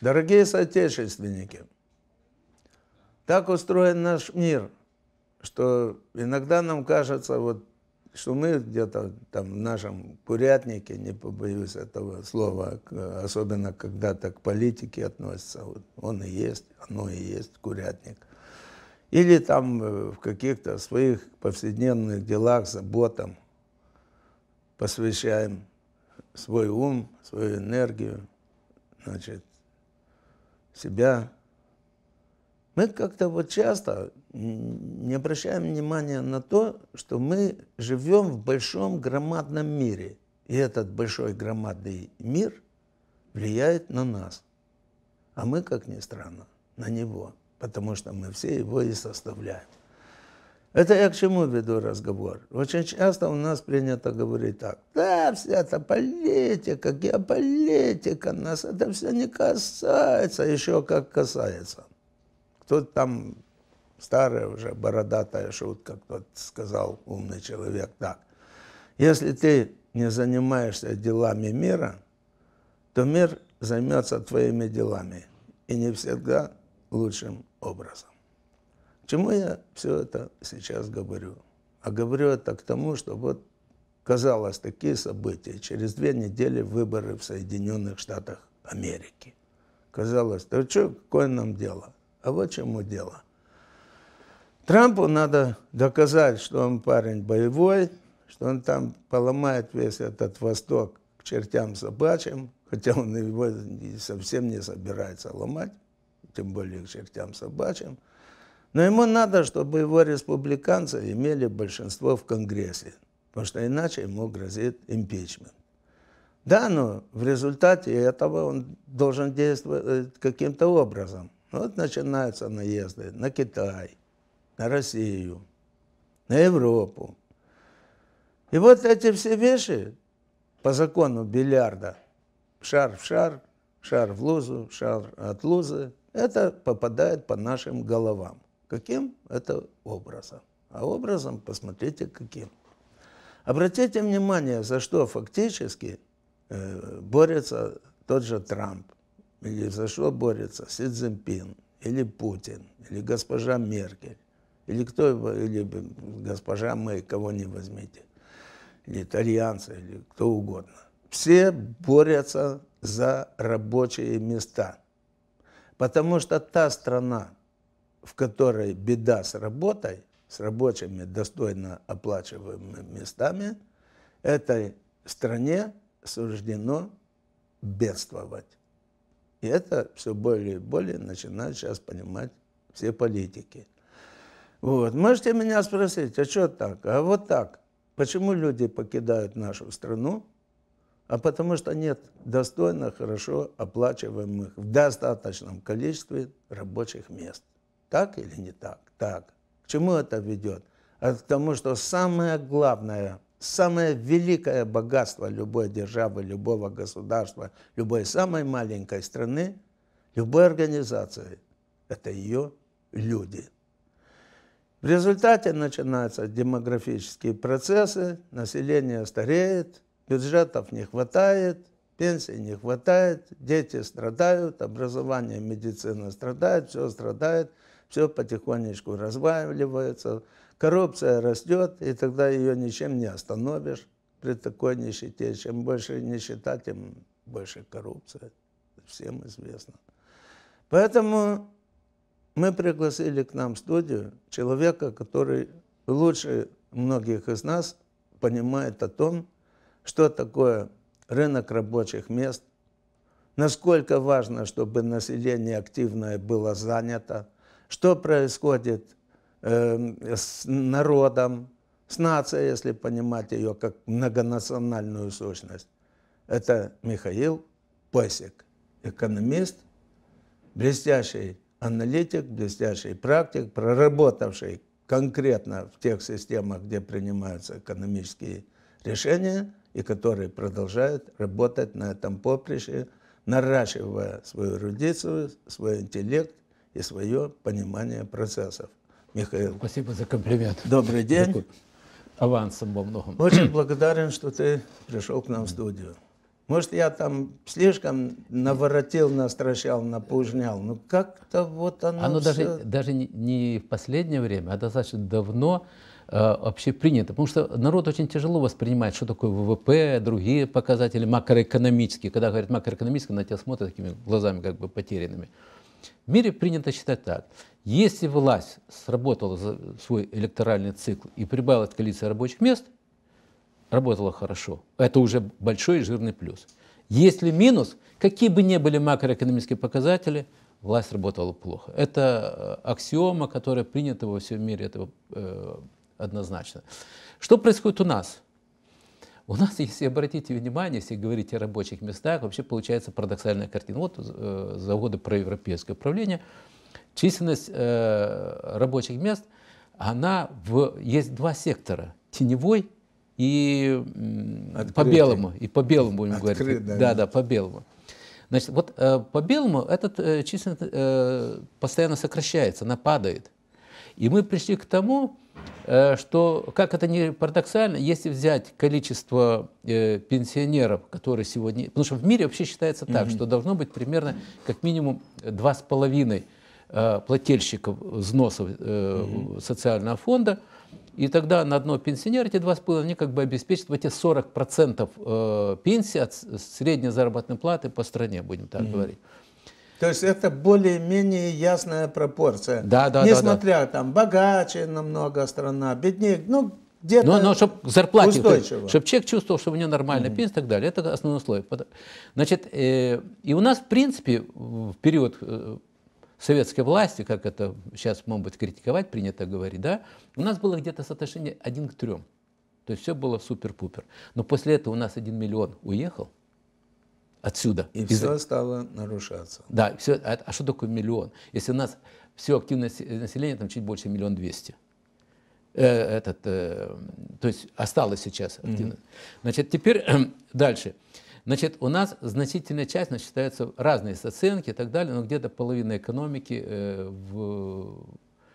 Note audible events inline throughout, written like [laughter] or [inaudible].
Дорогие соотечественники, так устроен наш мир, что иногда нам кажется, вот что мы где-то там в нашем курятнике, не побоюсь этого слова, особенно когда-то к политике относится, вот он и есть, оно и есть курятник. Или там э, в каких-то своих повседневных делах, заботам посвящаем свой ум, свою энергию, значит, себя, мы как-то вот часто не обращаем внимания на то, что мы живем в большом громадном мире. И этот большой громадный мир влияет на нас. А мы, как ни странно, на него, потому что мы все его и составляем. Это я к чему веду разговор? Очень часто у нас принято говорить так. Да, вся эта политика, геополитика нас это все не касается, еще как касается кто-то там, старая уже бородатая шутка, кто-то сказал, умный человек, так. Если ты не занимаешься делами мира, то мир займется твоими делами. И не всегда лучшим образом. К чему я все это сейчас говорю? А говорю это к тому, что вот казалось такие события. Через две недели выборы в Соединенных Штатах Америки. Казалось, да что, какое нам дело? А вот чему дело. Трампу надо доказать, что он парень боевой, что он там поломает весь этот Восток к чертям собачьим, хотя он его совсем не собирается ломать, тем более к чертям собачьим. Но ему надо, чтобы его республиканцы имели большинство в Конгрессе, потому что иначе ему грозит импичмент. Да, но в результате этого он должен действовать э, каким-то образом. Вот начинаются наезды на Китай, на Россию, на Европу. И вот эти все вещи по закону бильярда, шар в шар, шар в лузу, шар от лузы, это попадает по нашим головам. Каким? Это образом. А образом посмотрите каким. Обратите внимание, за что фактически э, борется тот же Трамп или за что борется Си Цзиньпин, или Путин, или госпожа Меркель, или кто, или э, госпожа Мэй, кого не возьмите, или итальянцы, или кто угодно. Все борются за рабочие места, потому что та страна, в которой беда с работой, с рабочими достойно оплачиваемыми местами, этой стране суждено бедствовать. И это все более и более начинают сейчас понимать все политики. Вот. Можете меня спросить, а что так? А вот так. Почему люди покидают нашу страну? А потому что нет достойно, хорошо оплачиваемых в достаточном количестве рабочих мест. Так или не так? Так. К чему это ведет? А к тому, что самое главное самое великое богатство любой державы, любого государства, любой самой маленькой страны, любой организации – это ее люди. В результате начинаются демографические процессы, население стареет, бюджетов не хватает, пенсий не хватает, дети страдают, образование, медицина страдает, все страдает, все потихонечку разваливается – Коррупция растет, и тогда ее ничем не остановишь при такой нищете. Чем больше нищета, тем больше коррупция. Всем известно. Поэтому мы пригласили к нам в студию человека, который лучше многих из нас понимает о том, что такое рынок рабочих мест, насколько важно, чтобы население активное было занято, что происходит Эм, с народом, с нацией, если понимать ее как многонациональную сущность. Это Михаил Пасек, экономист, блестящий аналитик, блестящий практик, проработавший конкретно в тех системах, где принимаются экономические решения, и который продолжает работать на этом поприще, наращивая свою эрудицию, свой интеллект и свое понимание процессов. Михаил. Спасибо за комплимент. Добрый день. Такой авансом во многом. Очень благодарен, что ты пришел к нам в студию. Может, я там слишком наворотил, настращал, напужнял. Но ну, как-то вот оно Оно все... даже, даже не в последнее время, а достаточно давно э, вообще принято. Потому что народ очень тяжело воспринимает, что такое ВВП, другие показатели макроэкономические. Когда говорят макроэкономические, на тебя смотрят такими глазами как бы потерянными. В мире принято считать так. Если власть сработала за свой электоральный цикл и прибавила количество рабочих мест, работала хорошо. Это уже большой и жирный плюс. Если минус, какие бы ни были макроэкономические показатели, власть работала плохо. Это э, аксиома, которая принята во всем мире, это э, однозначно. Что происходит у нас? У нас, если обратите внимание, если говорить о рабочих местах, вообще получается парадоксальная картина. Вот э, за годы проевропейское управление численность э, рабочих мест, она в, есть два сектора, теневой и Открытый. по белому, и по белому будем Открыт, говорить. Да, да, да, по белому. Значит, вот э, по белому этот э, численность э, постоянно сокращается, она падает. И мы пришли к тому, Э, что, как это не парадоксально, если взять количество э, пенсионеров, которые сегодня... Потому что в мире вообще считается так, mm что должно быть примерно как минимум 2,5 э, плательщиков взносов э, mm социального фонда, и тогда на одного пенсионера эти два с половиной как бы обеспечат эти 40% э, пенсии от средней заработной платы по стране, будем так mm-hmm. говорить. То есть это более-менее ясная пропорция. Да, да, Несмотря да, да. там богаче намного страна, беднее, ну где-то но, ну, но ну, чтобы к зарплате, устойчиво. чтобы человек чувствовал, что у него нормальная mm-hmm. пенсия и так далее. Это основное условие. Значит, э, и у нас, в принципе, в период э, советской власти, как это сейчас, может быть, критиковать, принято говорить, да, у нас было где-то соотношение один к трем. То есть все было супер-пупер. Но после этого у нас один миллион уехал отсюда. И из... все стало нарушаться. Да, все. А, а что такое миллион? Если у нас все активное население там чуть больше миллион двести. Э, этот, э, то есть осталось сейчас активно. Mm-hmm. Значит, теперь [clears throat] дальше. Значит, у нас значительная часть, значит, считаются разные оценки и так далее, но где-то половина экономики э, в,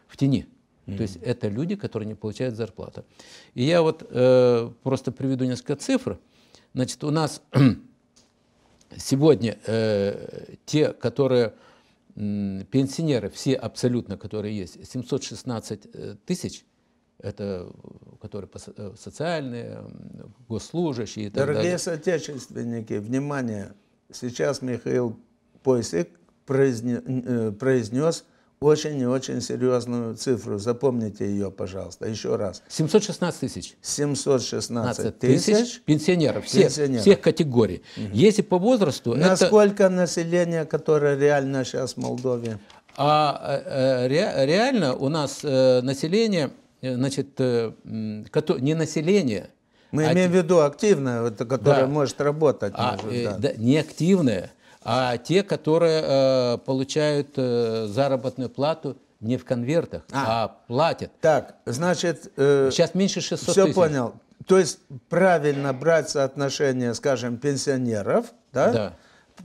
в тени. Mm-hmm. То есть это люди, которые не получают зарплату. И я вот э, просто приведу несколько цифр. Значит, у нас [clears throat] сегодня э, те, которые э, пенсионеры, все абсолютно, которые есть, 716 э, тысяч, это которые э, социальные, госслужащие и так Дорогие далее. соотечественники, внимание, сейчас Михаил Пойсик э, произнес, произнес очень-очень и серьезную цифру. Запомните ее, пожалуйста, еще раз. 716 тысяч. 716 тысяч пенсионеров, всех, пенсионеров. всех категорий. Угу. Если по возрасту... Насколько это... население, которое реально сейчас в Молдове? А э, э, ре, реально у нас э, население, значит, не население... Мы а... имеем в виду активное, которое да. может работать. А, может, да. Да, неактивное а те, которые э, получают э, заработную плату не в конвертах, а, а платят. Так, значит... Э, Сейчас меньше 600 все тысяч. Все понял. То есть правильно брать соотношение, скажем, пенсионеров да, да.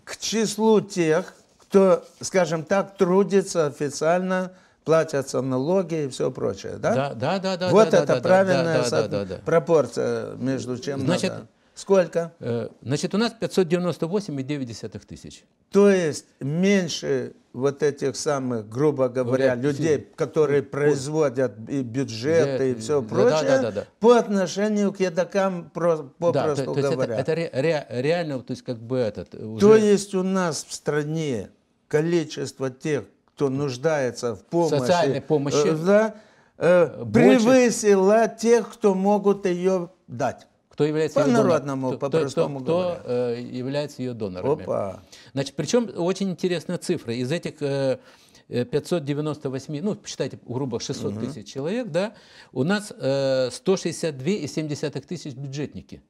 к числу тех, кто, скажем так, трудится официально, платятся налоги и все прочее, да? Да, да, да. да вот да, это да, правильная да, да, да, да, да. пропорция между чем Значит, надо. Сколько? Э, значит, у нас 598,9 тысяч. То есть меньше вот этих самых, грубо говоря, Говорят, людей, все. которые производят и бюджет, да, и все да, прочее, да, да, да, да. по отношению к едокам, попросту да, то, то говоря. Это, это ре, ре, реально, то есть как бы этот... Э, уже... То есть у нас в стране количество тех, кто нуждается в помощи... Социальной э, помощи. Да, превысило тех, кто могут ее дать кто является по ее народному, донор, по кто, кто, кто э, является ее донорами. Опа. Значит, причем очень интересная цифра. Из этих э, 598, э, ну, считайте грубо 600 угу. тысяч человек, да, у нас э, 162,7 тысяч бюджетники.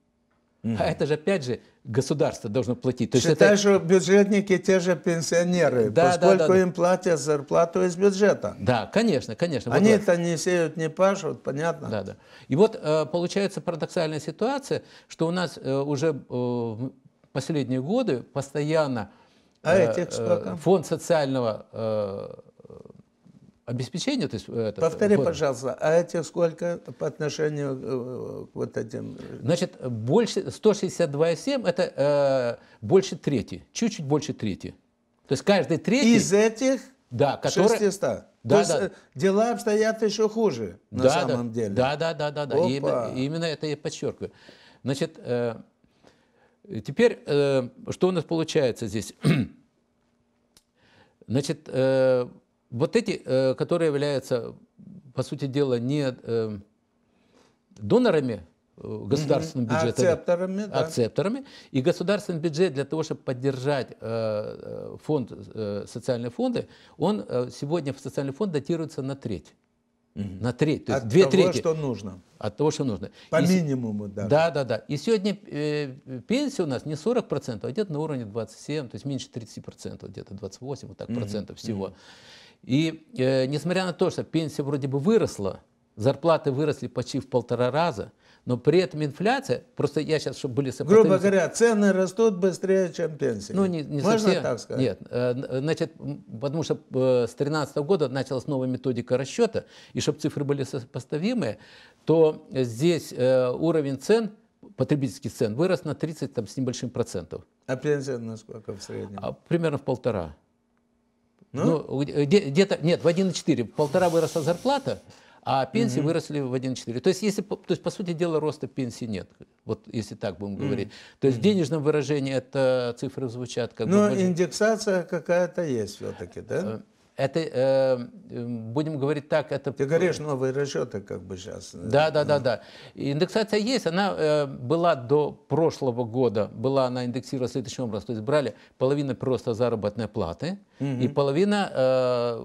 Угу. А это же опять же государство должно платить. То Считай, это... что бюджетники те же пенсионеры, да, поскольку да, да, да. им платят зарплату из бюджета. Да, конечно, конечно. Вот Они-то не сеют, не пашут, понятно? Да, да. И вот э, получается парадоксальная ситуация, что у нас э, уже э, последние годы постоянно а этих сколько? фонд социального обеспечение. То есть, э, это, э, Повтори, город. пожалуйста, а эти сколько по отношению э, к вот этим? Значит, больше 162,7 это э, больше трети, чуть-чуть больше трети. То есть каждый третий... Из этих да, которые... 600? Да, То есть да. дела обстоят еще хуже на да, самом да, деле. Да, да, да, да, да. И именно, именно это я подчеркиваю. Значит, э, теперь э, что у нас получается здесь? [clears throat] Значит, э, вот эти, э, которые являются, по сути дела, не э, донорами э, государственного бюджета. Акцепторами, да. Акцепторами. И государственный бюджет для того, чтобы поддержать фонд, социальные фонды, он сегодня в социальный фонд датируется на треть. На треть. То есть От две того, трети. что нужно. От того, что нужно. По и, минимуму, да. Да, да, да. И сегодня э, пенсия у нас не 40%, а где-то на уровне 27, то есть меньше 30%, где-то 28 вот так, угу. процентов всего. Угу. И э, несмотря на то, что пенсия вроде бы выросла, зарплаты выросли почти в полтора раза, но при этом инфляция, просто я сейчас, чтобы были сопоставимы... Грубо говоря, цены растут быстрее, чем пенсии. Ну, не, не Можно совсем. так сказать? Нет, э, э, значит, потому что э, с 2013 года началась новая методика расчета, и чтобы цифры были сопоставимые, то здесь уровень цен, потребительских цен, вырос на 30 там, с небольшим процентов. А пенсия на сколько в среднем? А, примерно в полтора. Ну, ну э, где-то, нет, в 1,4. Полтора выросла зарплата, а пенсии угу. выросли в 1,4. То есть, если, то есть, по сути дела, роста пенсии нет. Вот если так будем говорить. Угу. То есть, в денежном выражении это э, цифры звучат как Но ну, бы... Но индексация какая-то есть все-таки, да? Э, это, э, будем говорить так, это... Ты говоришь, новые расчеты как бы сейчас. Э. Да, да, да, да. Индексация есть, она э, была до прошлого года, была она индексирована следующим образом, то есть брали половина просто заработной платы угу. и половина э,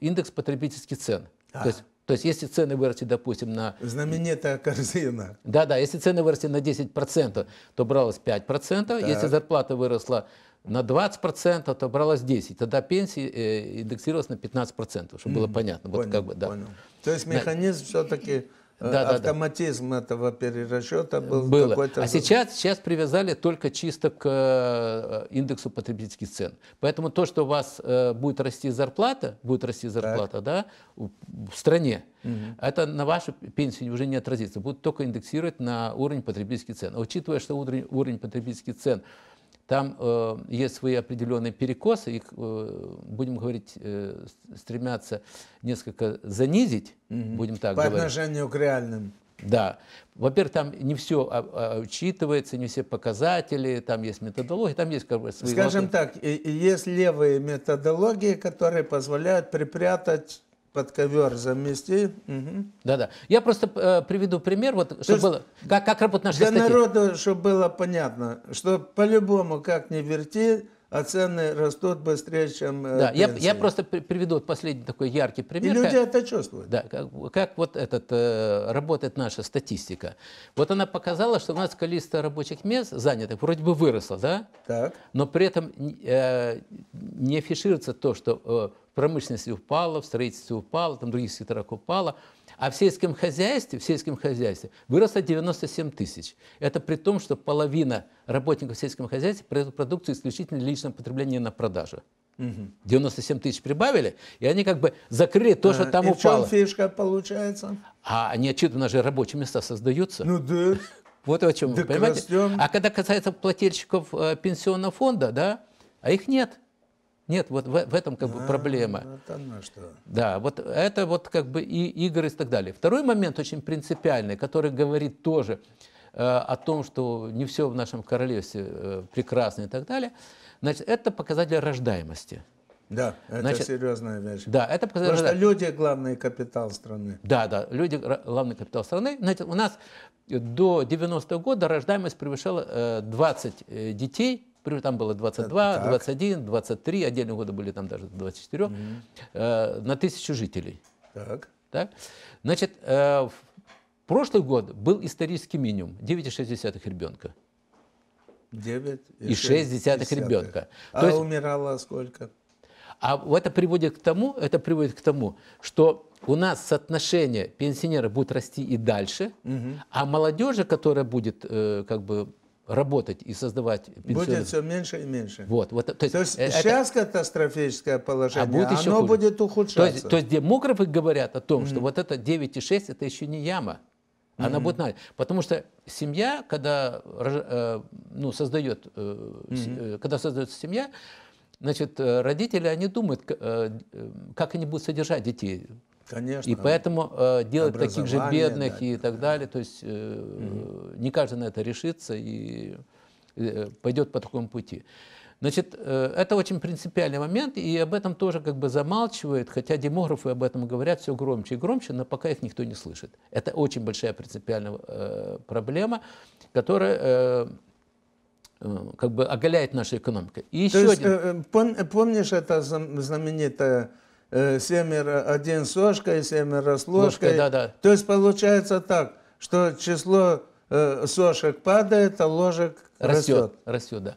индекс потребительских цен. А. То есть а. то есть, если цены выросли, допустим, на... Знаменитая корзина. Да-да, если цены выросли на 10%, то бралось 5%. Так. Если зарплата выросла на 20% отобралось 10%. Тогда пенсии э, индексировалось на 15%, чтобы mm, было понятно. Понял, вот как бы, да. понял. То есть механизм все-таки э, да, автоматизм да, да. этого перерасчета был Было. какой-то... А сейчас, сейчас привязали только чисто к э, индексу потребительских цен. Поэтому то, что у вас э, будет расти зарплата, будет расти зарплата так. да, в стране, угу. это на вашу пенсию уже не отразится. Будут только индексировать на уровень потребительских цен. А учитывая, что уровень, уровень потребительских цен там э, есть свои определенные перекосы, их, э, будем говорить, э, стремятся несколько занизить, угу. будем так По говорить. По отношению к реальным. Да. Во-первых, там не все а, а, учитывается, не все показатели, там есть методология, там есть как бы свои... Скажем лоты. так, есть левые методологии, которые позволяют припрятать под ковер замести. Угу. Да-да. Я просто э, приведу пример, вот, чтобы было, как, как работают наши Для статьи. народу, чтобы было понятно, что по-любому, как ни верти, а цены растут быстрее, чем э, Да, я, я просто приведу вот последний такой яркий пример. И люди как, это чувствуют. Да, как, как вот этот, э, работает наша статистика. Вот она показала, что у нас количество рабочих мест занятых вроде бы выросло, да? Так. Но при этом э, не афишируется то, что э, промышленность упала, в строительстве упало, там других секторах упало. А в сельском хозяйстве, в сельском хозяйстве выросло 97 тысяч. Это при том, что половина работников сельского хозяйства производит продукцию исключительно для личного потребления на продажу. 97 тысяч прибавили, и они как бы закрыли то, а, что там и упало. И фишка получается? А они отчитывают, же рабочие места создаются. Ну да. [laughs] Вот о чем так вы понимаете. Растем. А когда касается плательщиков э, пенсионного фонда, да, а их нет. Нет, вот в, в этом как бы а, проблема. Вот оно что. Да, вот это вот как бы и игры и так далее. Второй момент очень принципиальный, который говорит тоже э, о том, что не все в нашем королевстве э, прекрасно и так далее. Значит, это показатель рождаемости. Да, это Значит, серьезная вещь. Да, это показатель. Потому что люди главный капитал страны. Да, да, люди главный капитал страны. Значит, у нас до 90-го года рождаемость превышала э, 20 э, детей Например, там было 22, так. 21, 23, отдельные годы были там даже 24, mm э, на тысячу жителей. Так. Так? Значит, э, прошлый год был исторический минимум 9,6 ребенка. 9,6 ребенка. А То есть, умирало сколько? А это приводит к тому, это приводит к тому, что у нас соотношение пенсионеров будет расти и дальше, угу. а молодежи, которая будет э, как бы работать и создавать пенсионные... Будет все меньше и меньше. Вот, вот, то есть, то есть э, это... сейчас катастрофическое положение, а будет еще оно хуже. будет ухудшаться. То есть, то есть демографы говорят о том, mm что вот это 9,6 это еще не яма. Она mm будет надо. Потому что семья, когда, э, ну, создает, mm когда создается семья, значит, родители, они думают, как они будут содержать детей. Конечно. И поэтому э, делать таких же бедных да. и так далее, то есть э, угу. не каждый на это решится и э, пойдет по такому пути. Значит, э, это очень принципиальный момент, и об этом тоже как бы замалчивают, хотя демографы об этом говорят все громче и громче, но пока их никто не слышит. Это очень большая принципиальная э, проблема, которая... Э, э как бы оголяет нашу экономику. И еще есть, один... Э, э, помнишь это знаменитое Э, семеро, один с ложкой, семеро с ложкой. Ложка, да, да. То есть получается так, что число э, сошек падает, а ложек растет. Растет, растет да.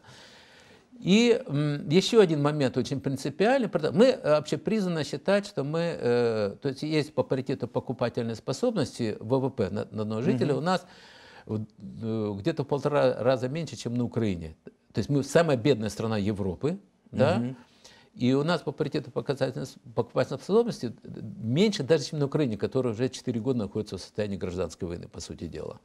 И еще один момент очень принципиальный. Мы э, вообще призваны считать, что мы, э, то есть есть по паритету покупательной способности ВВП на, на одного жителя угу. у нас э, где-то в полтора раза меньше, чем на Украине. То есть мы самая бедная страна Европы, угу. да, и у нас по паритету покупательной способности меньше даже, чем на Украине, которая уже 4 года находится в состоянии гражданской войны, по сути дела.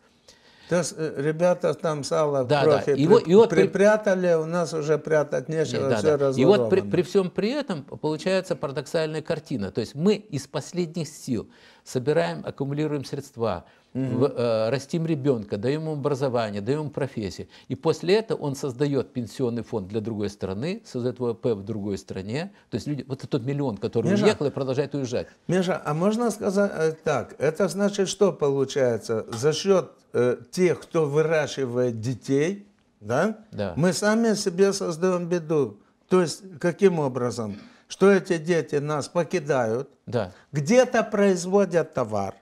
То есть э, ребята там сало да, в профи да. и, вот, припрятали, у нас уже прятать нечего, да, все да. И вот при, при всем при этом получается парадоксальная картина. То есть мы из последних сил собираем, аккумулируем средства, угу. в, э, растим ребенка, даем ему образование, даем ему профессию. И после этого он создает пенсионный фонд для другой страны, создает ВВП в другой стране. То есть люди, вот этот миллион, который Миша, уехал и продолжает уезжать. Миша, а можно сказать э, так, это значит, что получается? За счет э, тех, кто выращивает детей, да? да. мы сами себе создаем беду. То есть, каким образом? что эти дети нас покидают, да. где-то производят товар.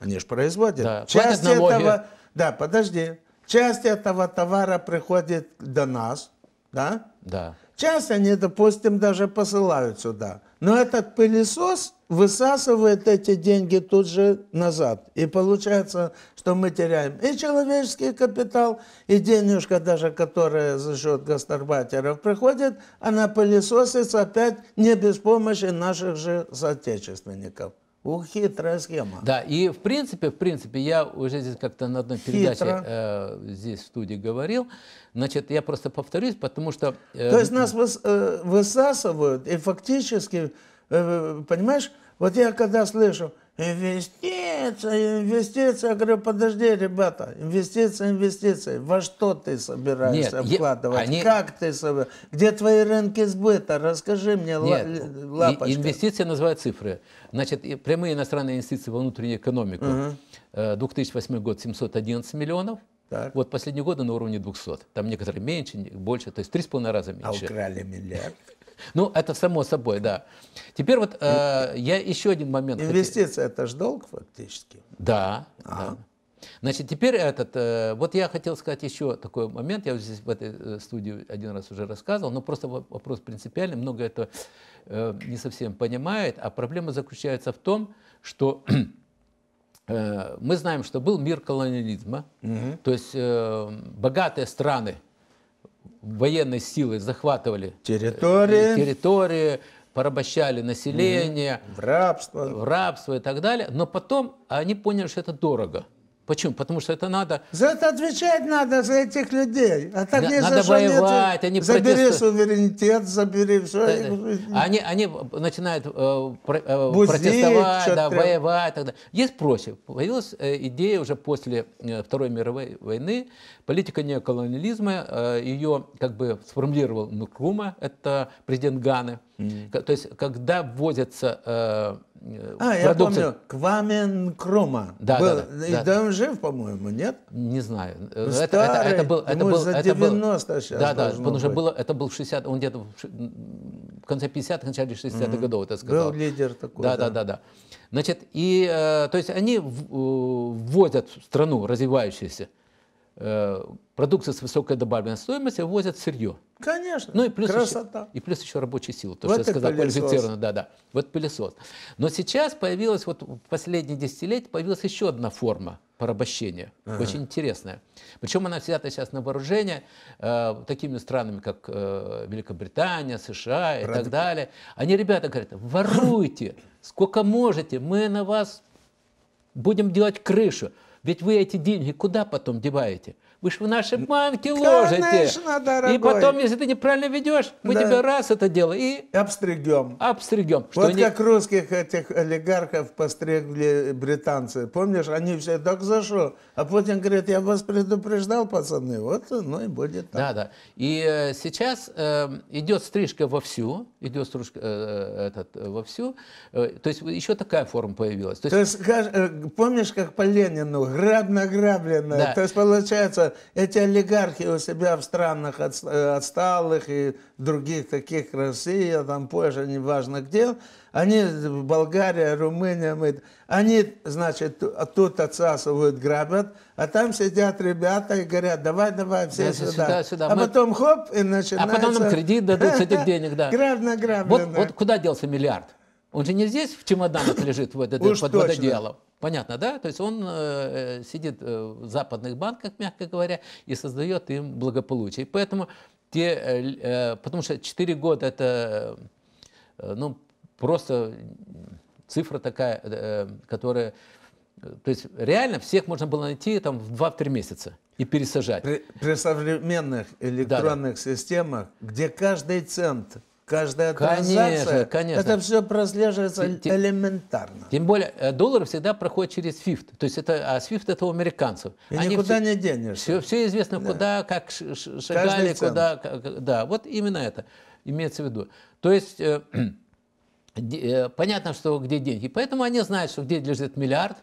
Они же производят. Да, часть этого, да, подожди. Часть этого товара приходит до нас, да? Да. Часть они, допустим, даже посылают сюда. Но этот пылесос высасывает эти деньги тут же назад. И получается, что мы теряем и человеческий капитал, и денежка даже, которая за счет гастарбайтеров приходит, она пылесосится опять не без помощи наших же соотечественников. Ух, хитрая схема. Да, и в принципе, в принципе, я уже здесь как-то на одной передаче э, здесь в студии говорил. Значит, я просто повторюсь, потому что... Э, То есть нас выс, э, высасывают и фактически, э, понимаешь, вот я когда слышу, Инвестиция, инвестиция. Я говорю, подожди, ребята, инвестиции, инвестиции. Во что ты собираешься Нет, вкладывать? Я, они... Как ты собираешься? Где твои рынки сбыта? Расскажи мне, Нет, лапочка. Инвестиции называют цифры. Значит, прямые иностранные инвестиции во внутреннюю экономику. Э, угу. 2008 год 711 миллионов. Так. Вот последние годы на уровне 200. Там некоторые меньше, больше, то есть 3,5 раза меньше. А украли миллиард. Ну, это само собой, да. Теперь вот э, я еще один момент. Инвестиция хотел... это же долг фактически. Да. А. да. Значит, теперь этот, э, вот я хотел сказать еще такой момент, я здесь в этой э, студии один раз уже рассказывал, но просто вопрос принципиальный, много этого э, не совсем понимает, а проблема заключается в том, что [clears throat] э, мы знаем, что был мир колониализма, угу. то есть э, богатые страны, военные силы захватывали э, территории, территории порабощали население, угу. в, рабство. в рабство и так далее. Но потом они поняли, что это дорого. Почему? Потому что это надо... За это отвечать надо, за этих людей. А так да, надо воевать, нет. они Забери протест... суверенитет, забери все. Да, они, они начинают э, про, э, Бузить, протестовать, да, воевать. Тогда. Есть против. Появилась э, идея уже после э, Второй мировой войны, политика неоколониализма, э, ее как бы сформулировал Нукрума, это президент Ганы. Mm. То есть, когда вводятся... Э, а, продукты. я помню, Квамен Крома. Да, был, да, да, и да. он жив, по-моему, нет? Не знаю. Старый, это, это, это был, это был, за это 90 был, сейчас Да, да, он уже было, это был 60, он где-то в конце 50-х, начале 60-х mm-hmm. годов это сказал. Был лидер такой. Да, да, да, да. Значит, и, э, то есть они э, вводят в страну развивающуюся Э, продукция с высокой добавленной стоимостью вывозят сырье. Конечно. Ну и плюс красота. Еще, и плюс еще рабочая сила, то, вот что я сказал, квалифицированно, да, да. Вот пылесос. Но сейчас появилась, вот в последние десятилетия появилась еще одна форма порабощения, ага. очень интересная. Причем она взята сейчас на вооружение э, такими странами, как э, Великобритания, США и Ради... так далее. Они, ребята, говорят, воруйте, сколько можете, мы на вас будем делать крышу. Ведь вы эти деньги куда потом деваете? Вы же в наши банки ложите. Конечно, дорогой. И потом, если ты неправильно ведешь, мы да. тебе раз это дело и... Обстригем. Обстригем. Что вот они... как русских этих олигархов постригли британцы. Помнишь, они все, так за что? А Путин говорит, я вас предупреждал, пацаны, вот ну и будет так. Да, да. И э, сейчас э, идет стрижка вовсю, идет стрижка э, э, этот, э, вовсю. Э, то есть еще такая форма появилась. То есть, то есть э, помнишь, как по Ленину, граб награблено. Да. То есть получается, эти олигархи у себя в странах э, отсталых и других таких, Россия, там позже неважно где, они, Болгария, Румыния, мы, они, значит, тут отсасывают, грабят, а там сидят ребята и говорят, давай, давай, все да, сюда. сюда, сюда. А мы... потом хоп, и начинается... А потом нам кредит дадут с этих [laughs] денег, да. Грабно, грабно. Вот, вот куда делся миллиард? Он же не здесь в чемоданах лежит в этот, Уж под вододелом. Понятно, да? То есть он э, э сидит э, в западных банках, мягко говоря, и создает им благополучие. поэтому те, э, э потому что 4 года это, э, ну, просто цифра такая, э, которая, то есть реально всех можно было найти там в 2-3 месяца и пересажать. При, при современных электронных да, да. системах, где каждый цент каждая транзакция, конечно. конечно. это все прослеживается тем, элементарно. Тем более, э, доллар всегда проходит через SWIFT. То есть, это, а SWIFT это у американцев. И Они никуда все, не денешься. Все, все известно, да. куда, как шагали, куда. Как, да, вот именно это имеется в виду. То есть, э, [clears throat] э, понятно, что где деньги. Поэтому они знают, что где лежит миллиард,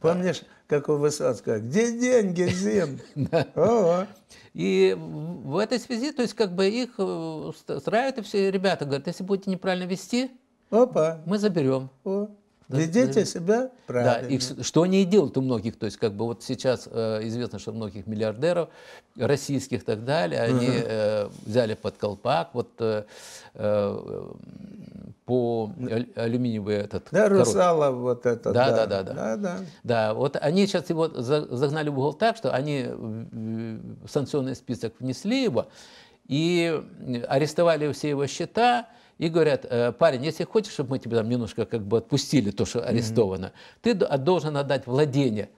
Помнишь, как у Высоцкого, где деньги, Зин? [laughs] И в этой связи, то есть как бы их устраивают э, и все ребята говорят, если будете неправильно вести, Опа. мы заберем. О. Ведите да, себя правильно. Да, и что они и делают у многих, то есть как бы вот сейчас э, известно, что многих миллиардеров, российских и так далее, они угу. э, взяли под колпак вот э, э по алюминиевый этот. Да, корот. Русалов вот это. Да, да, да, да, да. Да, да. вот они сейчас его загнали в угол так, что они в санкционный список внесли его и арестовали все его счета, и говорят, э, парень, если хочешь, чтобы мы тебя там немножко как бы отпустили, то, что арестовано, mm-hmm. ты должен отдать владение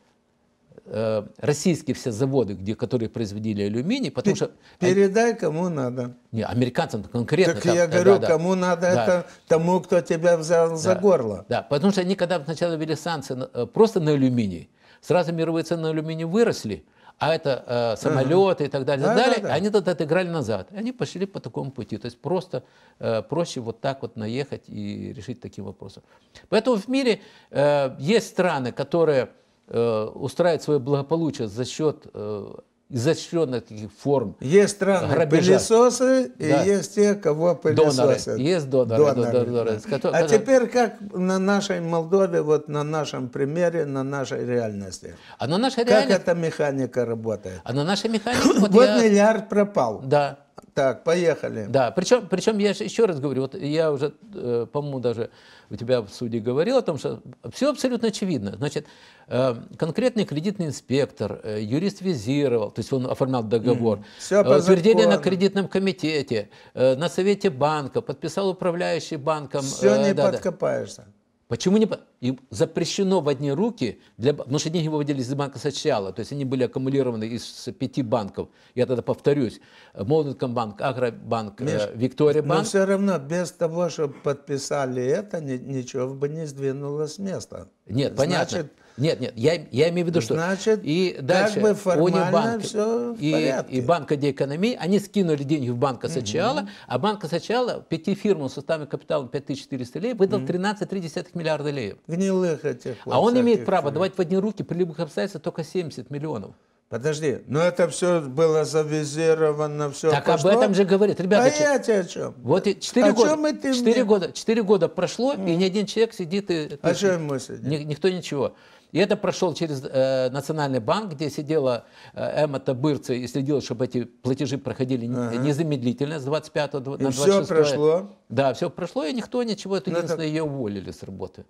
э, российские все заводы, где, которые производили алюминий, потому Ты что... Передай, кому надо. Не, американцам конкретно. Так там, я э, говорю, да, да, кому надо да. это, тому, кто тебя взял да, за горло. Да, потому что они когда сначала ввели санкции просто на алюминий, сразу мировые цены на алюминий выросли, а это э, самолеты и так далее, да, так далее да, да. они тут отыграли назад. И они пошли по такому пути. То есть просто э, проще вот так вот наехать и решить такие вопросы. Поэтому в мире э, есть страны, которые э, устраивают свое благополучие за счет э, изощренных таких форм Есть страны грабежа. пылесосы да. и есть те, кого пылесосы. Есть доноры. доноры, доноры, доноры да. которые, а теперь как на нашей Молдове, вот на нашем примере, на нашей реальности? А на нашей реальности как эта механика работает? А на нашей механике... Вот, вот я... миллиард пропал. Да. Так, поехали. Да, причем, причем я еще раз говорю, вот я уже, э, по-моему, даже у тебя в суде говорил о том, что все абсолютно очевидно. Значит, э, конкретный кредитный инспектор, э, юрист визировал, то есть он оформлял договор, mm, все э, утвердили на кредитном комитете, э, на совете банка, подписал управляющий банком. Все э, не да, подкопаешься. Да. Почему не... Им запрещено в одни руки, для... потому что деньги выводились из банка сначала, то есть они были аккумулированы из пяти банков. Я тогда повторюсь. Молдинкомбанк, Агробанк, э, Миш, Виктория Банк. Но все равно, без того, чтобы подписали это, ничего бы не сдвинулось с места. Нет, Значит, понятно. Нет, нет, я, я имею в виду, что... Значит, и дальше, как бы формально все в и, порядке. И Банк Деэкономии, они скинули деньги в Банк Сочиала, угу. а Банк Сочиала пяти фирмам с уставным капиталом 5400 лей выдал 13,3 миллиарда лей. Гнилых этих А он имеет право фирм. давать в одни руки при любых обстоятельствах только 70 миллионов. Подожди, но это все было завизировано, все Так пошло. об этом же говорит. Ребята, а я тебе о чем? Вот 4 о года, чем это 4 мне? года, 4 года прошло, mm. и ни один человек сидит и... О и, чем мы сидим? Ни, никто ничего. И это прошел через э, Национальный банк, где сидела э, Эмма Табырца и следила, чтобы эти платежи проходили ага. незамедлительно с 25 на 26. И все прошло? Да, все прошло, и никто ничего, это ну, единственное, так... ее уволили с работы.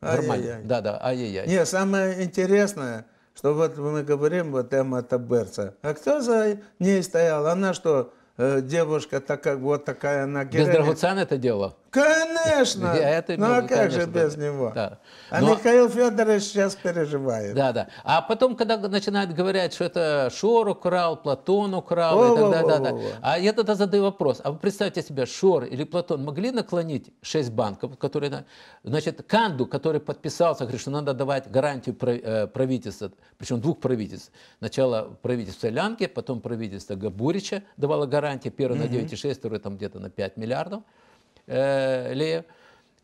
А Нормально. Я, я. Да, да, ай-яй-яй. Не, самое интересное, что вот мы говорим, вот Эмма Таберца. А кто за ней стоял? Она что, э, девушка так, вот такая она героиня? Без Драгуцан это дело? Конечно! Я это ну а как конечно, же без да. него? Да. А Но... Михаил Федорович сейчас переживает. Да, да. А потом, когда начинают говорить, что это Шор украл, Платон украл о, и так далее. Да, да. А я тогда задаю вопрос. А вы представьте себе, Шор или Платон могли наклонить шесть банков, которые... Значит, Канду, который подписался, говорит, что надо давать гарантию э, правительства, причем двух правительств. Сначала правительство Лянки, потом правительство Габурича давало гарантии, первое угу. на 9,6, второе там где-то на 5 миллиардов э, Лея.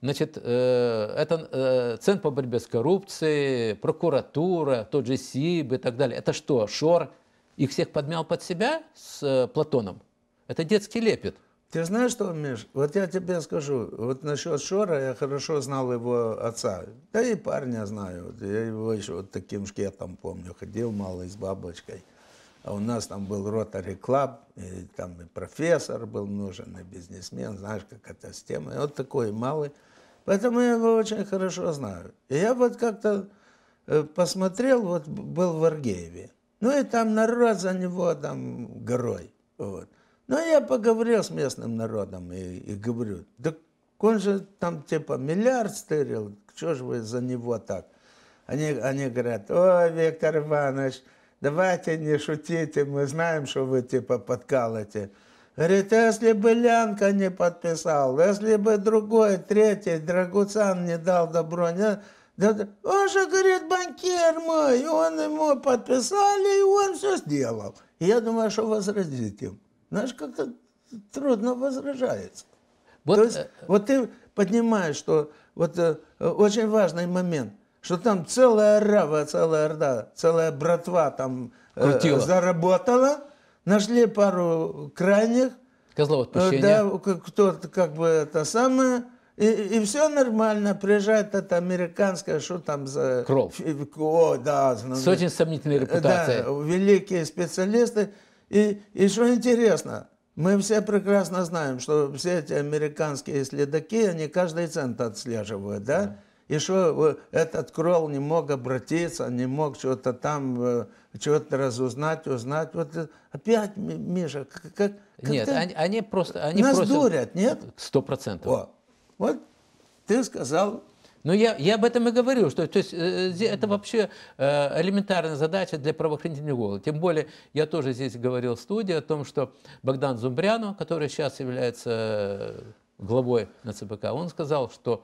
Значит, э, это э, Центр по борьбе с коррупцией, прокуратура, тот же СИБ и так далее. Это что, ШОР их всех подмял под себя с э, Платоном? Это детский лепет. Ты знаешь что, Миш, вот я тебе скажу, вот насчет Шора я хорошо знал его отца, да и парня знаю, я его еще вот таким шкетом помню, ходил малый с бабочкой – а у нас там был Rotary Club, и там и профессор был нужен, и бизнесмен, знаешь, как эта система. И вот такой малый. Поэтому я его очень хорошо знаю. И я вот как-то э, посмотрел, вот был в Аргееве. Ну и там народ за него там горой. Вот. Ну я поговорил с местным народом и, и говорю, да он же там типа миллиард стырил, что же вы за него так? Они, они говорят, о, Виктор Иванович, давайте не шутите, мы знаем, что вы типа подкалываете. Говорит, если бы Лянка не подписал, если бы другой, третий, Драгуцан не дал добро, не... он же, говорит, банкир мой, он ему подписали, и он все сделал. И я думаю, что возразить им. Знаешь, как-то трудно возражается. Вот, То есть, э, вот ты поднимаешь, что вот э, очень важный момент – что там целая рава, целая орда, целая братва там э, Крутила. заработала. Нашли пару крайних. Козлов отпущения. Э, да, кто-то как бы это самое. И, и все нормально, приезжает это американское, что там за... Кролл. О, да. Ну, С очень сомнительной э, репутацией. Да, великие специалисты. И, и что интересно, мы все прекрасно знаем, что все эти американские следаки, они каждый цент отслеживают, да? да. И что э, этот кролл не мог обратиться, не мог что-то там, э, что-то разузнать, узнать. Вот э, опять, Миша, как... как нет, они, они просто... Они нас просят... дурят, нет? Сто процентов. Вот ты сказал Ну я, я об этом и говорил, что то есть, это вообще элементарная задача для правоохранительного. органов. Тем более, я тоже здесь говорил в студии о том, что Богдан Зумбряну, который сейчас является главой НЦБК, он сказал, что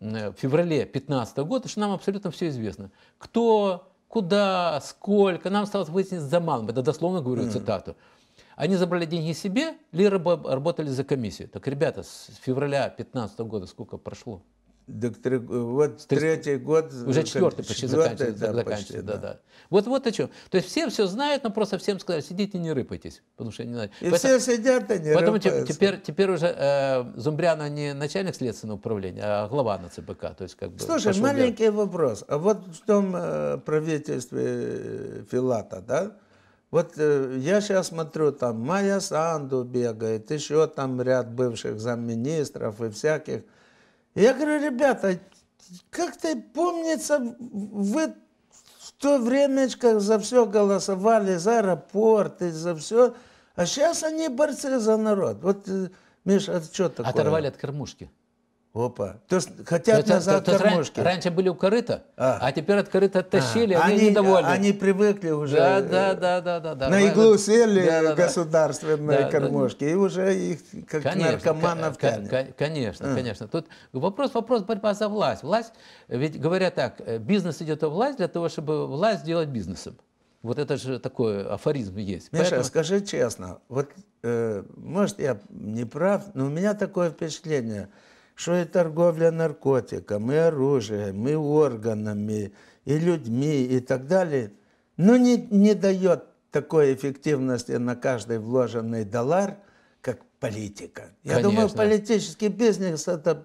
Э, в феврале 2015 года, что нам абсолютно все известно. Кто, куда, сколько, нам стало выяснить за малым. Это дословно говорю mm-hmm. цитату. Они забрали деньги себе, или работали за комиссию. Так, ребята, с февраля 2015 года сколько прошло? Доктор, э, вот Три... третий год. Уже э, четвертый как, почти четвертый, заканчивается. Да, заканчивается почти, да. Вот, вот о чем. То есть все все знают, но просто всем сказали, сидите не рыпайтесь. Потому что не надо. И поэтому, все сидят и не поэтому рыпаются. Теперь, теперь уже э, Зумбряна не начальник следственного управления, а глава на ЦБК. То есть, как бы, Слушай, маленький вверх. вопрос. А вот в том э, правительстве э, Филата, да? Вот э, я сейчас смотрю, там Майя Санду бегает, еще там ряд бывших замминистров и всяких – я говорю, ребята, как-то помнится, вы в то времечко за все голосовали, за аэропорт и за все. А сейчас они борцы за народ. Вот, э, Миша, это а что такое? Оторвали от кормушки. Опа. То есть хотят то, назад то, кормушки. Ран, раньше были у корыта, а, а теперь от корыта оттащили, а, они, они недовольны. Они привыкли уже. Да, э, да, да, да, да. на иглу сели да, да, государственные да, кормушки, да, и уже их как конечно, наркоманов тянет. Конечно, а. конечно. Тут вопрос, вопрос борьба за власть. Власть, ведь говорят так, э, бизнес идет о власть для того, чтобы власть сделать бизнесом. Вот это же такой афоризм есть. Миша, Поэтому... скажи честно, вот э, может я не прав, но у меня такое впечатление – что и торговля наркотиками, и оружием, и органами, и людьми, и так далее, но ну, не, не дает такой эффективности на каждый вложенный доллар – политика. Я думаю, политический бизнес – это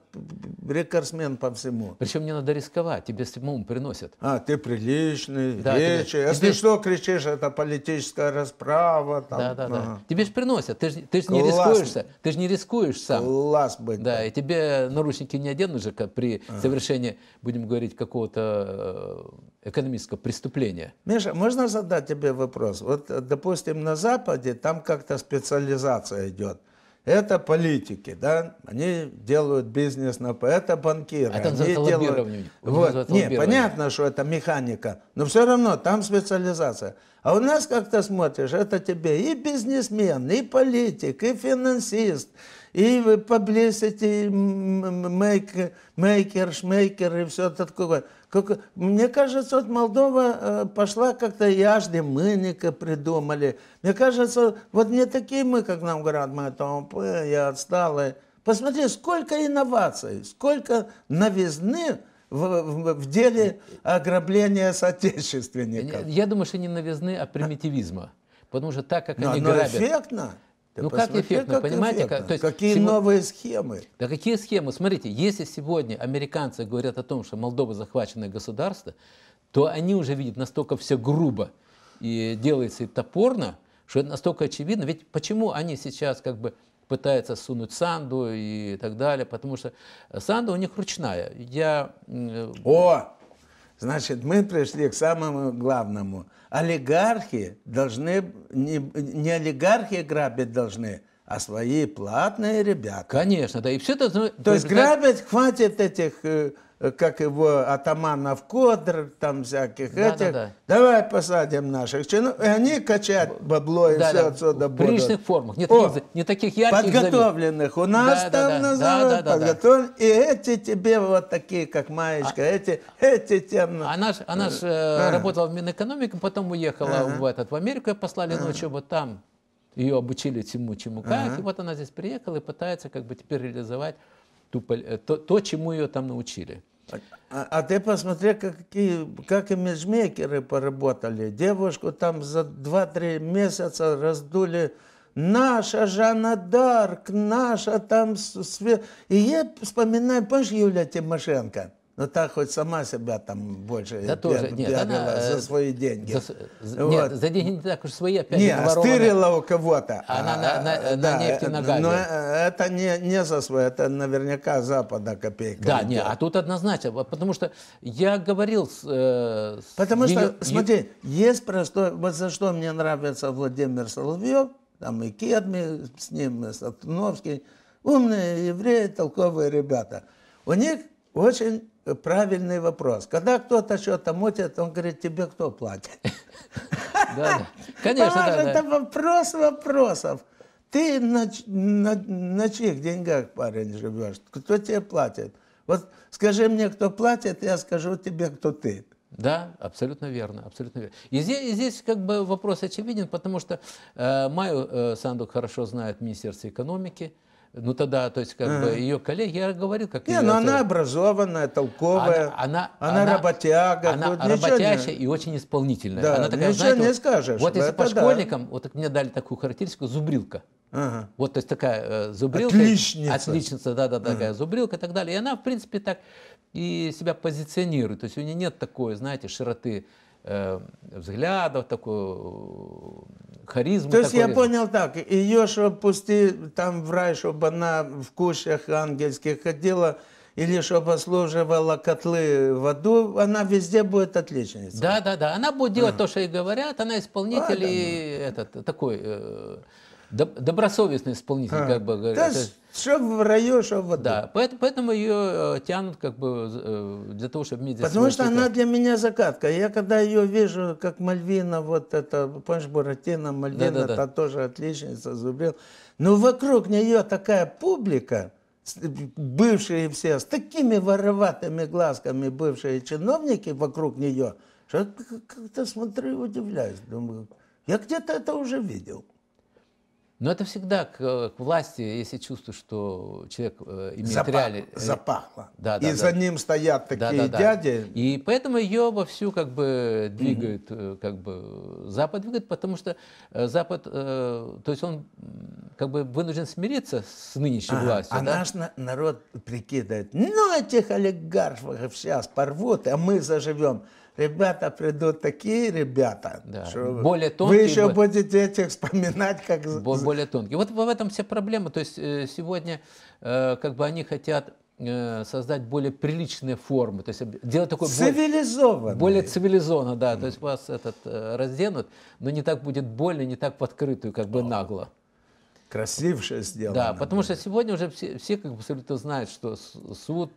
рекордсмен по всему. Причем не надо рисковать, тебе самому приносят. А, ты приличный, да, речи. Тебе... Если тебе... что кричишь, это политическая расправа. Там, да, да, да. Тебе же приносят, ты же ты ж не рискуешься. Ты же не рискуешь сам. Класс быть. Да, и тебе наручники не оденут же при а. совершении, будем говорить, какого-то э, экономического преступления. Миша, можно задать тебе вопрос? Вот, допустим, на Западе там как-то специализация идет – это политики, да, они делают бизнес на... Это банкиры. А это они делают... Вот. Не, понятно, что это механика, но все равно там специализация. А у нас, как то смотришь, это тебе и бизнесмен, и политик, и финансист, и publicity maker, maker, шмейкер, и все такое. Как, мне кажется, вот Молдова э, пошла как-то яжды, мыника придумали. Мне кажется, вот не такие мы, как нам говорят, мы там, я отсталые. Посмотри, сколько инноваций, сколько новизны в, в, в деле ограбления соотечественников. Я, я думаю, что не новизны, а примитивизма. Потому что так, как но, они но грабят... эффектно. Да ну как эффектно, как понимаете? Эффектно. Как, то есть какие сего... новые схемы? Да какие схемы? Смотрите, если сегодня американцы говорят о том, что Молдова захваченное государство, то они уже видят настолько все грубо и делается и топорно, что это настолько очевидно. Ведь почему они сейчас как бы пытаются сунуть Санду и так далее, потому что Санда у них ручная. Я... Э, о! Значит, мы пришли к самому главному. Олигархи должны, не, не олигархи грабить должны, а свои платные ребята. Конечно, да, и все это... То есть грабить хватит этих э, Э, как его атаманов кодр, там всяких да, этих. Да, да. Давай посадим наших чинов. И они качают бабло и да, все да. отсюда будут. В формах. Нет, О, таких, не таких ярких. Подготовленных. У нас да, там да, назовут. Да, да, подготовлен. Да, да. И эти тебе вот такие, как Маечка, а, эти, эти темно. Она ж, она а. а э, э, э. работала в Минэкономике, потом уехала а. в этот, в Америку, ее послали а. на учебу там. Ее обучили чему чему как. А. И вот она здесь приехала и пытается как бы теперь реализовать ту, то, то, чему ее там научили. А, а ты посмотри, какие, как имиджмейкеры поработали. Девушку там за 2-3 месяца раздули. Наша Жанна Дарк, наша там... Све... И я вспоминаю, помнишь, Юлия Тимошенко? Но ну, так хоть сама себя там больше да пиар, тоже, нет, пиарила она, за э, свои деньги. За, вот. Нет, за деньги не так уж свои, опять не, стырила у кого-то. А она а, на, э, на, да, на нефти, на газе. Но это не, не за свои, это наверняка Запада копейка. Да, идет. не, а тут однозначно, потому что я говорил с... Э, с потому ее, что, смотри, ее... есть простой, вот за что мне нравится Владимир Соловьев, там и Кедми с ним, и Сатуновский, умные евреи, толковые ребята. У них очень правильный вопрос. Когда кто-то что-то мутит, он говорит, тебе кто платит? [laughs] Да, конечно, да. Это вопрос вопросов. Ты на, чьих деньгах, парень, живешь? Кто тебе платит? Вот скажи мне, кто платит, я скажу тебе, кто ты. Да, абсолютно верно, абсолютно верно. И здесь, и здесь как бы вопрос очевиден, потому что э, Майю э, Сандук хорошо знает министерство Министерстве экономики, ну тогда, то есть, как а. бы ее коллеги, я говорил, как Не, но это... она образованная, толковая, она, она, она работяга. Она вот работящая не... и очень исполнительная. Да, она такая, ничего знаете, не вот, скажешь. Вот если по школьникам, да. вот мне дали такую характеристику, зубрилка. Ага. Вот, то есть такая э, зубрилка. Отличница. Отличница, да-да, ага. такая зубрилка и так далее. И она, в принципе, так и себя позиционирует. То есть у нее нет такой, знаете, широты э, взглядов, такой харизмы. То есть я понял так, ее чтобы пусти там в рай, чтобы она в кущах ангельских ходила, или чтобы служивала котлы в аду, она везде будет отличница. Да, да, да. Она будет делать ага. то, что ей говорят, она исполнитель а, да, и да. этот такой. Э, добросовестный исполнитель, а, как бы говорят. Что в раю, что в аду. Да, поэтому, поэтому ее тянут как бы э, для того, чтобы иметь... Потому что она для меня загадка. Я когда ее вижу, как Мальвина, вот это, помнишь, Буратино, Мальвина, да, да, да. та тоже отличница, зубрил. Но вокруг нее такая публика, бывшие все, с такими вороватыми глазками бывшие чиновники вокруг нее, что как-то смотрю и удивляюсь. Думаю, я где-то это уже видел. Но это всегда к, э, к власти, если чувствуешь, что человек э, имеет э, запахло, реально... Запахло. Да, да, и да. за ним стоят такие да, да, дяди. Да. И поэтому ее вовсю как бы двигает, угу. как бы Запад двигает, потому что Запад, то есть он как бы вынужден смириться с нынешней ага, властью. А да? наш народ прикидывает, ну этих олигархов сейчас порвут, а мы заживем ребята придут такие ребята, да. что более тонкие, вы еще более... будете этих вспоминать как... Более тонкие. Вот в этом вся проблема. То есть э, сегодня э, как бы они хотят э, создать более приличные формы, то есть делать такой цивилизованно, более, цивилизованно, да, mm. то есть вас этот разденут, но не так будет больно, не так в открытую, как бы нагло красивше сделано. Да, потому будет. что сегодня уже все, все как бы абсолютно знают, что суд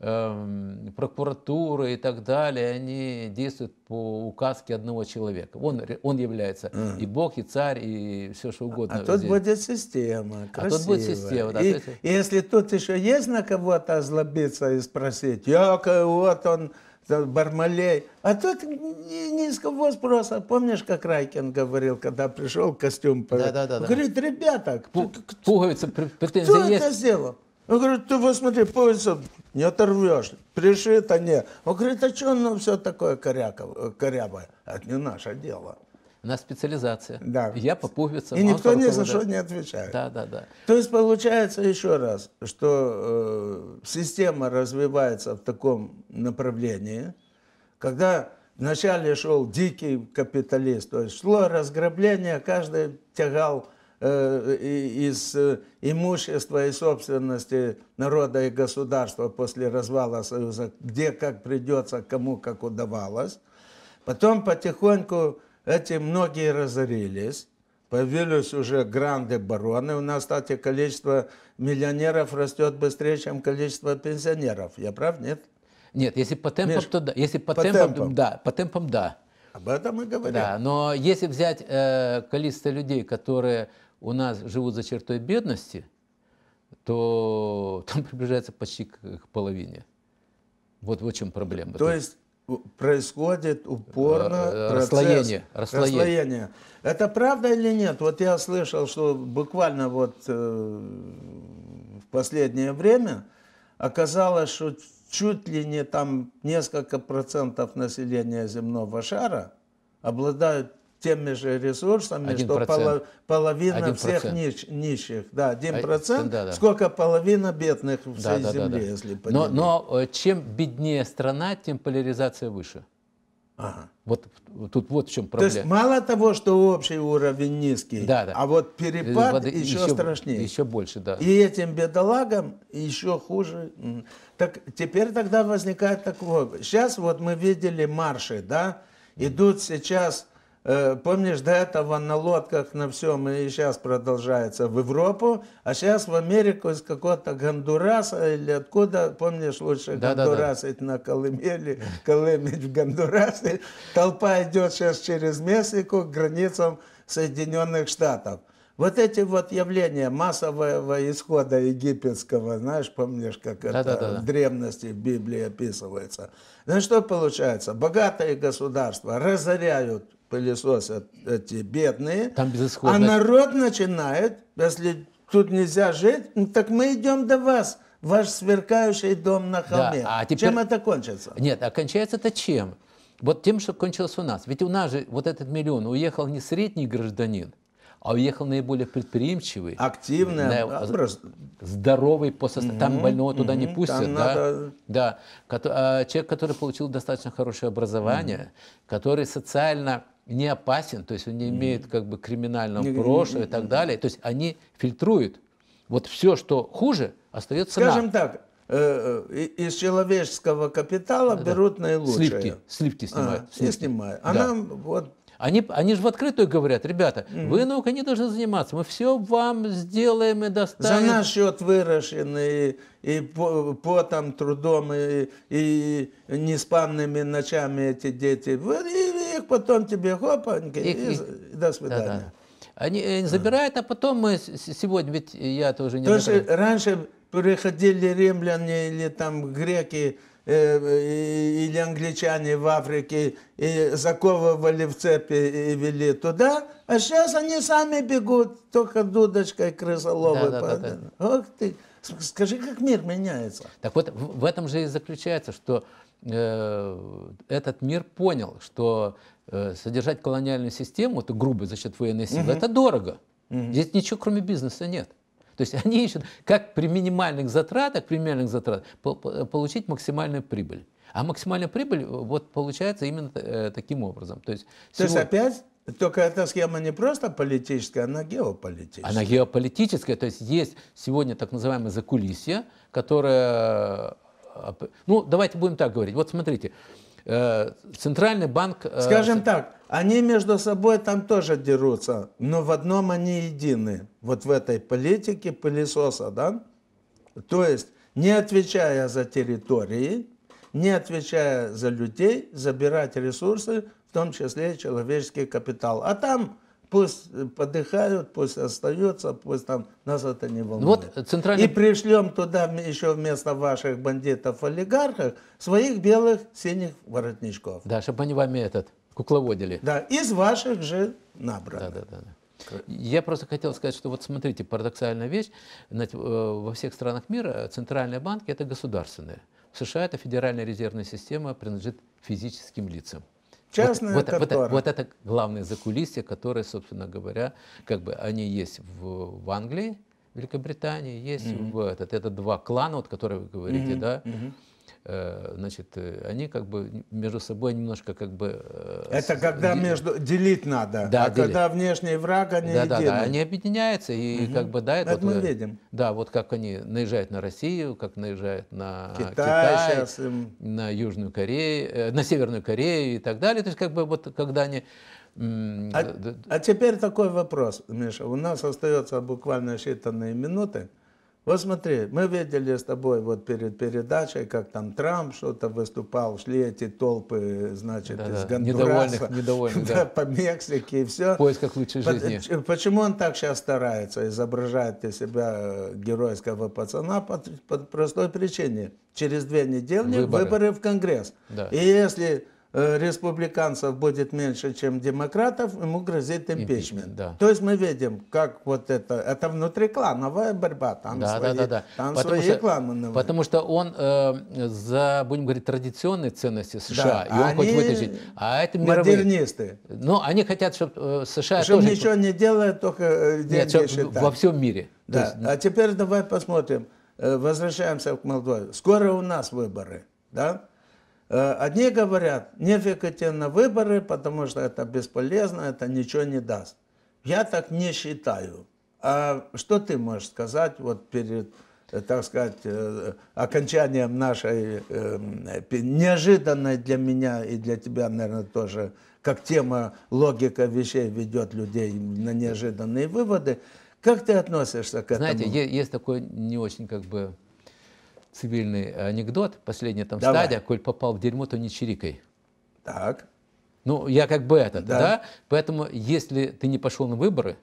Эм, прокуратура и так далее, они действуют по указке одного человека. Он, он является mm. и бог, и царь, и все что угодно. А, а тут будет система, красиво. А тут будет система, да. И, есть... если тут еще есть на кого-то озлобиться и спросить, я э, вот он, э, Бармалей. А тут низкого спроса. Помнишь, как Райкин говорил, когда пришел костюм? Да, да, да, говорит, ребята, кто, пуговица, кто это сделал? Он говорит, ты посмотри, поясом не оторвешь, пришито не. Он говорит, а что оно все такое коряковое, корябое? Это не наше дело. На нас специализация. Да. Я по пуговицам. И никто ни за что не отвечает. Да, да, да. То есть получается еще раз, что э, система развивается в таком направлении, когда вначале шел дикий капиталист, то есть шло разграбление, каждый тягал Э, из э, имущества и собственности народа и государства после развала Союза, где как придется, кому как удавалось. Потом потихоньку эти многие разорились, появились уже гранды-бароны. У нас, кстати, количество миллионеров растет быстрее, чем количество пенсионеров. Я прав, нет? Нет, если по темпам, Миш, то да. Если по, по темпам, темпам, да. По темпам, да. Об этом мы говорим. Да, но если взять э, количество людей, которые у нас живут за чертой бедности, то [laughs] там приближается почти к, половине. Вот в чем проблема. То есть происходит упорно э, э, расслоение, расслоение. расслоение. Это правда или нет? Вот я слышал, что буквально вот э, в последнее время оказалось, что чуть ли не там несколько процентов населения земного шара обладают теми же ресурсами, 1%. что поло, половина 1%. всех нищ, нищих. Да, 1%, 1 а, да, да. сколько половина бедных в всей да, земле, да, да. если понимать. Но, но э, чем беднее страна, тем поляризация выше. Ага. Вот тут вот в чем проблема. То есть мало того, что общий уровень низкий, да, да. а вот перепад Воды еще, еще страшнее. Еще больше, да. И этим бедолагам еще хуже. Так теперь тогда возникает такое. Сейчас вот мы видели марши, да, идут сейчас Э, помнишь, до этого на лодках на всем и сейчас продолжается в Европу, а сейчас в Америку из какого-то Гондураса или откуда, помнишь, лучше да, Гондурасить да, да. на Колыме или Колымить в Гондурасе. Толпа идет сейчас через Мексику к границам Соединенных Штатов. Вот эти вот явления массового исхода египетского, знаешь, помнишь, как да, это да, да, в древности в Библии описывается. Ну что получается? Богатые государства разоряют пылесосят эти бедные, Там а народ начинает, если тут нельзя жить, ну, так мы идем до вас, ваш сверкающий дом на холме. Да, а теперь... Чем это кончится? Нет, а кончается это чем? Вот тем, что кончилось у нас. Ведь у нас же вот этот миллион уехал не средний гражданин, а уехал наиболее предприимчивый, активный, на, образ. здоровый по состоянию. Угу, там больного угу, туда не пустят, да, надо... да. А, человек, который получил достаточно хорошее образование, угу. который социально не опасен, то есть он не имеет как бы криминального не, прошлого не, не, и так далее. То есть они фильтруют. Вот все, что хуже, остается Скажем нам. так, э, э из человеческого капитала да, берут наилучшее. Сливки, сливки снимают. А, сливки. снимают. А да. нам вот они, они же в открытую говорят, ребята, mm -hmm. вы наукой не должны заниматься, мы все вам сделаем и достанем. За наш счет выращены и, и потом, трудом, и, и неспанными ночами эти дети. И, денег, потом тебе хопаньки, и, и, и до свидания. Да, да. Они э, забирают, а потом мы сегодня, ведь я тоже не Тоже раньше приходили римляне или там греки, э, или англичане в Африке и заковывали в цепи и вели туда, а сейчас они сами бегут, только дудочкой крысоловы. Да, да, да, да. Ох ты, скажи, как мир меняется. Так вот, в этом же и заключается, что Э, этот мир понял, что э, содержать колониальную систему, это грубо за счет военной силы, угу. это дорого. Угу. Здесь ничего кроме бизнеса нет. То есть [laughs] они ищут, как при минимальных затратах, при минимальных затратах получить максимальную прибыль. А максимальная прибыль э, вот получается именно таким образом. То есть, То всего... есть опять только эта схема не просто политическая, она геополитическая. Она геополитическая, то есть есть сегодня так называемая закулисье, которая ну, давайте будем так говорить. Вот смотрите, э, Центральный банк... Э, Скажем так, они между собой там тоже дерутся, но в одном они едины. Вот в этой политике пылесоса, да? То есть, не отвечая за территории, не отвечая за людей, забирать ресурсы, в том числе человеческий капитал. А там Пусть э, подыхают, пусть остаются, пусть там нас это не волнует. Ну вот э, центральный... И пришлем туда еще вместо ваших бандитов-олигархов своих белых синих воротничков. Да, чтобы они вами этот кукловодили. Да, из ваших же набрано. Да, да, да. Я просто хотел сказать, что вот смотрите, парадоксальная вещь, э, во всех странах мира центральные банки это государственные. В США это Федеральная резервная система принадлежит физическим лицам. Частная вот, контора. Вот, вот, это главное закулисье, которое, собственно говоря, как бы они есть в, в Англии, Великобритании, есть mm-hmm. в этот. Это два клана, вот, которые вы говорите, mm-hmm. да. Mm-hmm. Э, значит, э, они как бы между собой немножко как бы... Э, это когда между... делить надо, да, а делить. когда внешний враг, они да, да, да, они объединяются, и угу. как бы, да, это... вот, мы видим. Да, вот как они наезжают на Россию, как наезжают на Китай, Китай сейчас им... на Южную Корею, на Северную Корею и так далее, то есть как бы вот когда они... А, а теперь такой вопрос, Миша, у нас остается буквально считанные минуты. Вот смотри, мы видели с тобой вот перед передачей, как там Трамп что-то выступал, шли эти толпы, значит, да, из да. Гондураса. Недовольных, недовольных, [laughs] да. По Мексике и все. В поисках лучшей жизни. Почему он так сейчас старается, изображает из себя э, геройского пацана? По, по простой причине. Через две недели выборы, выборы в Конгресс. Да. И если Э, республиканцев будет меньше, чем демократов, ему грозит импичмент. Да. То есть мы видим, как вот это, это внутриклановая борьба, там да, свои, да, да, да. Там потому свои что, кланы. Потому что он э, за, будем говорить, традиционные ценности США, да, и он хочет вытащить. А это мировые... Модернисты. Ну, они хотят, чтобы э, США чтобы тоже... ничего не делая, только э, Нет, считать. во всем мире. Да. Есть... Ну. А теперь давай посмотрим, возвращаемся к Молдове. Скоро у нас выборы, да? Э, одни говорят, нефиг идти на выборы, потому что это бесполезно, это ничего не даст. Я так не считаю. А что ты можешь сказать вот перед, э, так сказать, э, окончанием нашей эм, неожиданной для меня и для тебя, наверное, тоже, как тема логика вещей ведет людей на неожиданные выводы. Как ты относишься к этому? Знаете, есть такой не очень как бы цивильный анекдот, последняя там Давай. стадия, коль попал в дерьмо, то не чирикай. Так. Ну, я как бы этот, да. да? Поэтому, если ты не пошел на выборы,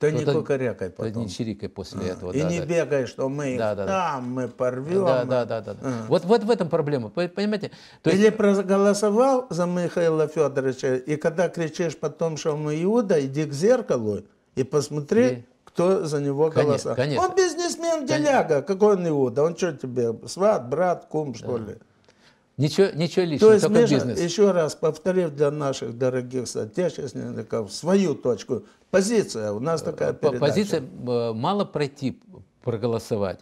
то не кукарекай потом. Ты не чирикай после а, этого. И да, не да. бегай, что мы их да, там, да. мы порвем. Да, да, да. да, да. А. Вот, вот в этом проблема, понимаете? То Или есть... проголосовал за Михаила Федоровича, и когда кричишь потом, что мы Иуда, иди к зеркалу и посмотри, кто за него голосовал. Конечно, он бизнесмен деляга, какой он его да Он что тебе, сват, брат, кум, что да. ли? Ничего, ничего личного, То есть, только Миша, бизнес. еще раз повторив для наших дорогих соотечественников свою точку. Позиция, у нас э, такая передача. Позиция, э, мало пройти, проголосовать.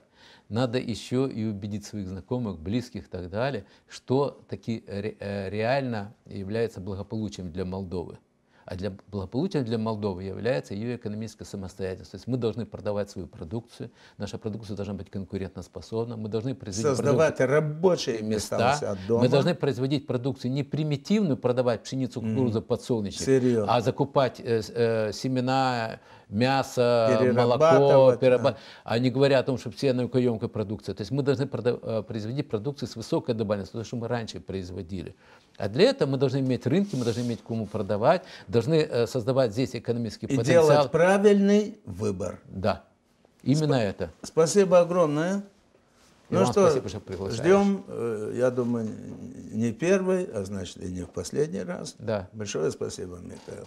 Надо еще и убедить своих знакомых, близких и так далее, что таки э, реально является благополучием для Молдовы. А для благополучия для Молдовы является ее экономическая самостоятельность. То есть мы должны продавать свою продукцию, наша продукция должна быть конкурентоспособна, мы должны производить Создавать продукцию. рабочие места, дома. мы должны производить продукцию не примитивную, продавать пшеницу, кукурузу, mm. подсолнечник, Серьезно. а закупать э, э, семена, мясо, молоко, перерабатывать. Да. Они говорят о том, что все наукоемкая продукция. То есть мы должны э, производить продукцию с высокой добавленностью, то, что мы раньше производили. А для этого мы должны иметь рынки, мы должны иметь кому продавать, должны э, создавать здесь экономический и потенциал. И делать правильный выбор. Да, именно Сп это. Спасибо огромное. И ну что, спасибо, что ждем, э, я думаю, не первый, а значит и не в последний раз. Да. Большое спасибо, Михаил.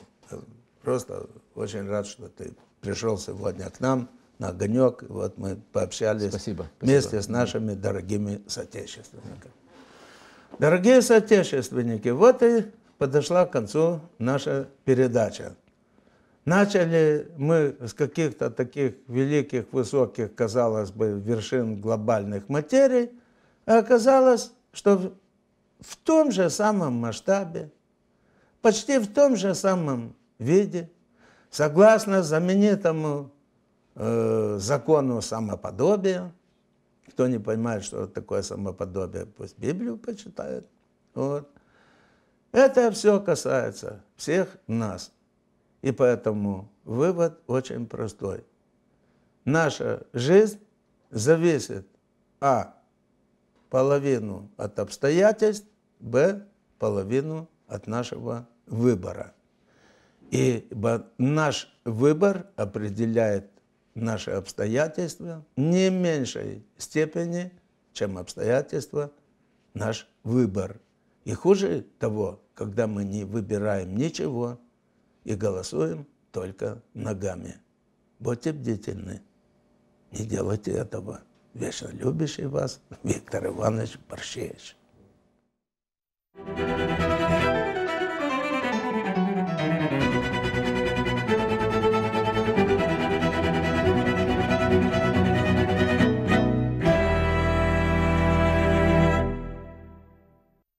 Просто очень рад, что ты пришел сегодня к нам на огонек. Вот мы пообщались спасибо, спасибо. вместе с нашими дорогими соотечественниками. Дорогие соотечественники, вот и подошла к концу наша передача. Начали мы с каких-то таких великих, высоких, казалось бы, вершин глобальных материй, а оказалось, что в том же самом масштабе, почти в том же самом виде, согласно знаменитому э, закону самоподобия, кто не понимает, что такое самоподобие, пусть Библию почитает. Вот. Это все касается всех нас. И поэтому вывод очень простой. Наша жизнь зависит а. половину от обстоятельств, б. половину от нашего выбора. Ибо наш выбор определяет наши обстоятельства не меньшей степени, чем обстоятельства наш выбор. И хуже того, когда мы не выбираем ничего и голосуем только ногами. Будьте бдительны. Не делайте этого. Вечно любящий вас Виктор Иванович Борщевич. thank you